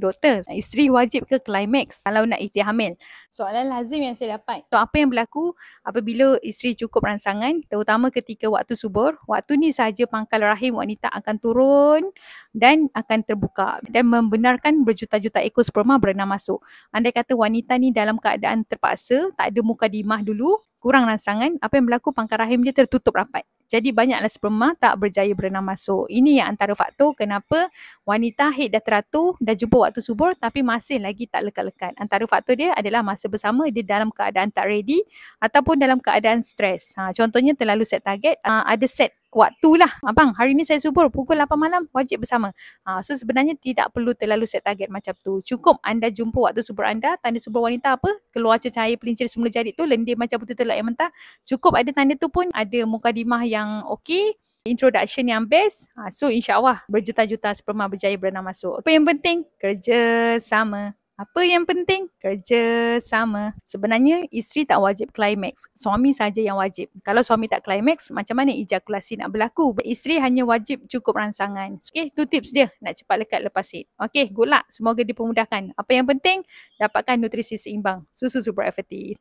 doktor isteri wajib ke climax kalau nak ikhtiar hamil soalan lazim yang saya dapat so apa yang berlaku apabila isteri cukup rangsangan terutama ketika waktu subur waktu ni saja pangkal rahim wanita akan turun dan akan terbuka dan membenarkan berjuta-juta ekor sperma berenang masuk andai kata wanita ni dalam keadaan terpaksa tak ada muka dimah dulu kurang rangsangan, apa yang berlaku pangkal rahim dia tertutup rapat. Jadi banyaklah sperma tak berjaya berenang masuk. Ini yang antara faktor kenapa wanita haid dah teratur, dah jumpa waktu subur tapi masih lagi tak lekat-lekat. Antara faktor dia adalah masa bersama dia dalam keadaan tak ready ataupun dalam keadaan stres. Ha, contohnya terlalu set target, uh, ada set waktu lah abang ah, hari ni saya subur pukul 8 malam wajib bersama ha, so sebenarnya tidak perlu terlalu set target macam tu cukup anda jumpa waktu subur anda tanda subur wanita apa keluar cecair pelincir semula jadi tu lendir macam putih telur yang mentah cukup ada tanda tu pun ada mukadimah yang okey introduction yang best. Ha, so insyaAllah berjuta-juta sperma berjaya berenang masuk. Apa yang penting? Kerja sama. Apa yang penting? Kerja sama. Sebenarnya isteri tak wajib climax. Suami saja yang wajib. Kalau suami tak climax, macam mana ejakulasi nak berlaku? Isteri hanya wajib cukup rangsangan. Okey, tu tips dia nak cepat lekat lepas it. Okay, good luck. Semoga dipermudahkan. Apa yang penting? Dapatkan nutrisi seimbang. Susu super efektif.